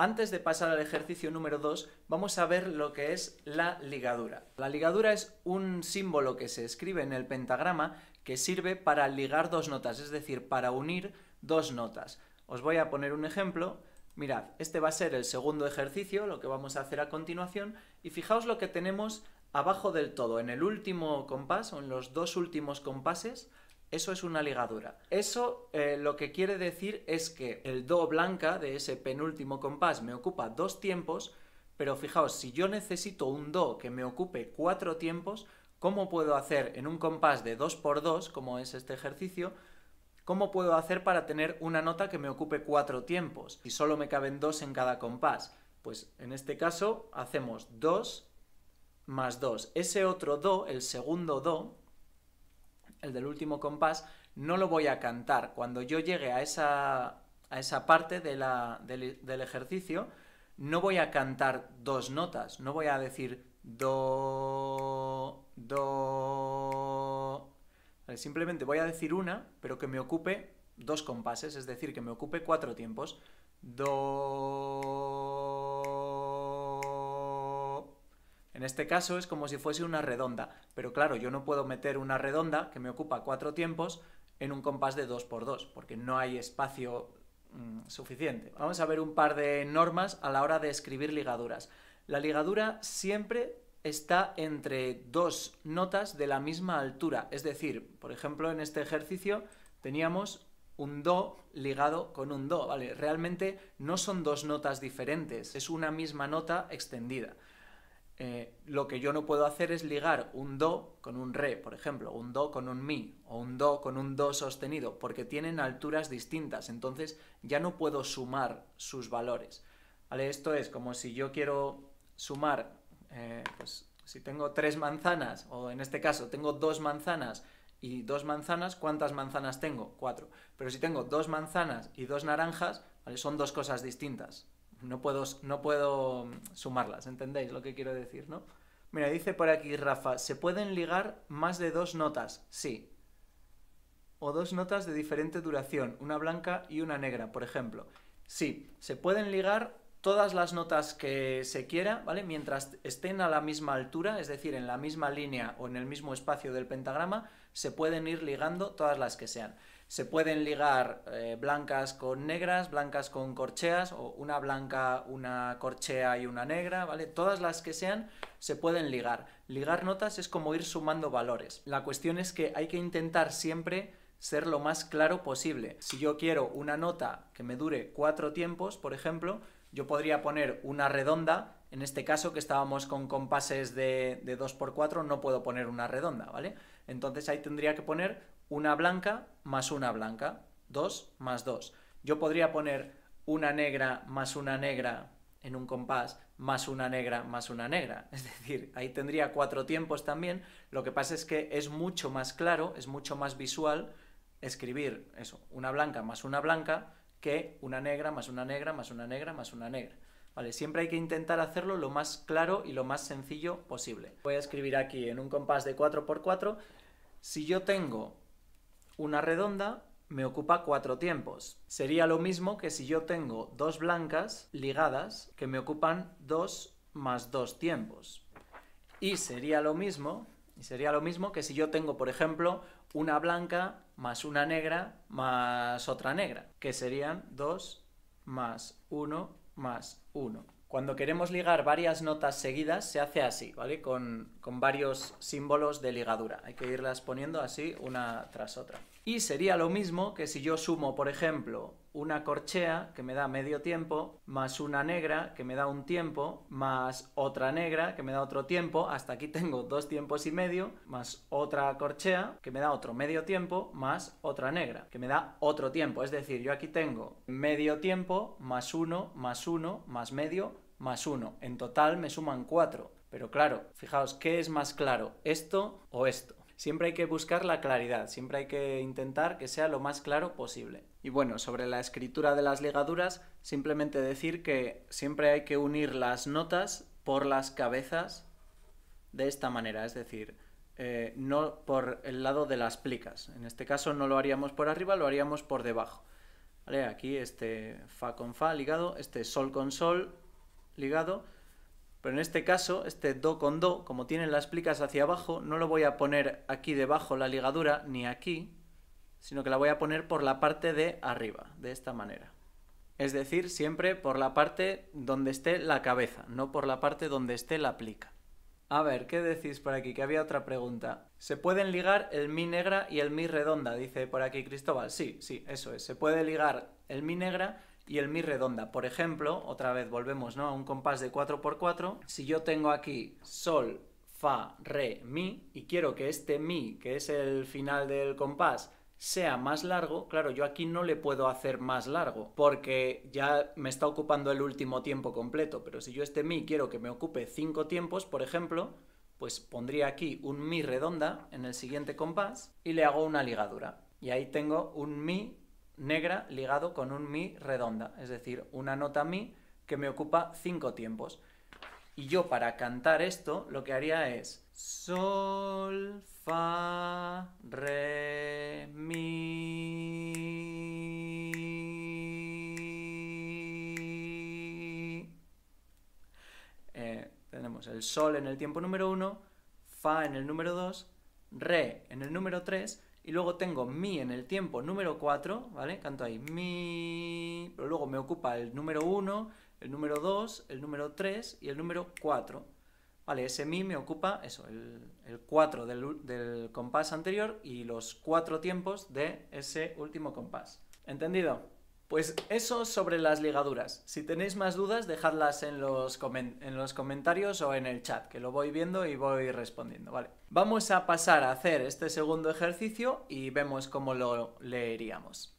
Antes de pasar al ejercicio número 2, vamos a ver lo que es la ligadura. La ligadura es un símbolo que se escribe en el pentagrama que sirve para ligar dos notas, es decir, para unir dos notas. Os voy a poner un ejemplo. Mirad, este va a ser el segundo ejercicio, lo que vamos a hacer a continuación, y fijaos lo que tenemos abajo del todo, en el último compás o en los dos últimos compases, eso es una ligadura. Eso eh, lo que quiere decir es que el do blanca de ese penúltimo compás me ocupa dos tiempos, pero fijaos, si yo necesito un do que me ocupe cuatro tiempos, ¿cómo puedo hacer en un compás de 2 por 2 como es este ejercicio, cómo puedo hacer para tener una nota que me ocupe cuatro tiempos? y solo me caben dos en cada compás. Pues en este caso hacemos 2 más 2. Ese otro do, el segundo do, el del último compás, no lo voy a cantar. Cuando yo llegue a esa, a esa parte del, ejercicio, no voy a cantar dos notas, no voy a decir do, do. simplemente voy a decir una, pero que me ocupe dos compases, es decir, que me ocupe cuatro tiempos. Do. En este caso es como si fuese una redonda, pero claro, yo no puedo meter una redonda que me ocupa cuatro tiempos en un compás de 2 por 2 porque no hay espacio mm, suficiente. Vamos a ver un par de normas a la hora de escribir ligaduras. La ligadura siempre está entre dos notas de la misma altura, es decir, por ejemplo, en este ejercicio teníamos un do ligado con un do, ¿vale? Realmente no son dos notas diferentes, es una misma nota extendida. Eh, lo que yo no puedo hacer es ligar un do con un re, por ejemplo, un do con un mi o un do con un do sostenido, porque tienen alturas distintas, entonces ya no puedo sumar sus valores. Esto es como si yo quiero sumar, eh, pues, si tengo tres manzanas, o en este caso tengo dos manzanas y dos manzanas, ¿cuántas manzanas tengo? Cuatro. Pero si tengo dos manzanas y dos naranjas, son dos cosas distintas no puedo, mm, sumarlas, ¿entendéis lo que quiero decir, no? Mira, dice por aquí Rafa, ¿se pueden ligar más de dos notas? Sí. O dos notas de diferente duración, una blanca y una negra, por ejemplo. Sí, se pueden ligar todas las notas que se quiera, ¿vale? Mientras estén a la misma altura, es decir, en la misma línea o en el mismo espacio del pentagrama, se pueden ir ligando todas las que sean se pueden ligar eh, blancas con negras, blancas con corcheas, o una blanca, una corchea y una negra, ¿vale? Todas las que sean se pueden ligar. Ligar notas es como ir sumando valores. La cuestión es que hay que intentar siempre ser lo más claro posible. Si yo quiero una nota que me dure cuatro tiempos, por ejemplo, yo podría poner una redonda, en este caso que estábamos con compases de, de 2x4, no puedo poner una redonda, ¿vale? Entonces ahí tendría que poner una blanca más una blanca, dos más 2. Yo podría poner una negra más una negra en un compás, más una negra más una negra. Es decir, ahí tendría cuatro tiempos también. Lo que pasa es que es mucho más claro, es mucho más visual escribir eso, una blanca más una blanca, que una negra más una negra más una negra más una negra. Vale, siempre hay que intentar hacerlo lo más claro y lo más sencillo posible. Voy a escribir aquí en un compás de 4 por 4 Si yo tengo una redonda me ocupa cuatro tiempos. Sería lo mismo que si yo tengo dos blancas ligadas que me ocupan dos más dos tiempos. Y sería lo mismo, y sería lo mismo que si yo tengo, por ejemplo, una blanca más una negra más otra negra, que serían dos más uno más uno. Cuando queremos ligar varias notas seguidas, se hace así, ¿vale? Con, varios símbolos de ligadura. Hay que irlas poniendo así una tras otra. Y sería lo mismo que si yo sumo, por ejemplo, una corchea que me da medio tiempo, más una negra que me da un tiempo, más otra negra que me da otro tiempo, hasta aquí tengo dos tiempos y medio, más otra corchea que me da otro medio tiempo, más otra negra que me da otro tiempo. Es decir, yo aquí tengo medio tiempo, más uno, más uno, más medio, más uno En total me suman cuatro Pero claro, fijaos, ¿qué es más claro? ¿Esto o esto? Siempre hay que buscar la claridad, siempre hay que intentar que sea lo más claro posible. Y bueno, sobre la escritura de las ligaduras, simplemente decir que siempre hay que unir las notas por las cabezas de esta manera, es decir, eh, no por el lado de las plicas. En este caso no lo haríamos por arriba, lo haríamos por debajo. Aquí este fa con fa ligado, este sol con sol, ligado, pero en este caso, este do con do, como tienen las plicas hacia abajo, no lo voy a poner aquí debajo la ligadura, ni aquí, sino que la voy a poner por la parte de arriba, de esta manera. Es decir, siempre por la parte donde esté la cabeza, no por la parte donde esté la plica. A ver, ¿qué decís por aquí? Que había otra pregunta. ¿Se pueden ligar el mi negra y el mi redonda? Dice por aquí Cristóbal. Sí, sí, eso es. Se puede ligar el mi negra y el mi redonda. Por ejemplo, otra vez volvemos ¿no? a un compás de 4x4. Si yo tengo aquí sol, fa, re, mi y quiero que este mi, que es el final del compás, sea más largo, claro, yo aquí no le puedo hacer más largo porque ya me está ocupando el último tiempo completo, pero si yo este mi quiero que me ocupe 5 tiempos, por ejemplo, pues pondría aquí un mi redonda en el siguiente compás y le hago una ligadura. Y ahí tengo un mi negra ligado con un mi redonda, es decir, una nota mi que me ocupa cinco tiempos. Y yo para cantar esto lo que haría es sol, fa, re, mi. Eh, tenemos el sol en el tiempo número uno, fa en el número dos, re en el número 3 y luego tengo mi en el tiempo número 4, ¿vale? Canto ahí mi, pero luego me ocupa el número 1, el número 2, el número 3 y el número 4. Vale, ese mi me ocupa eso, el 4 del, del compás anterior y los 4 tiempos de ese último compás. ¿Entendido? Pues eso sobre las ligaduras. Si tenéis más dudas, dejadlas en los, comentarios o en el chat, que lo voy viendo y voy respondiendo, ¿vale? Vamos a pasar a hacer este segundo ejercicio y vemos cómo lo leeríamos.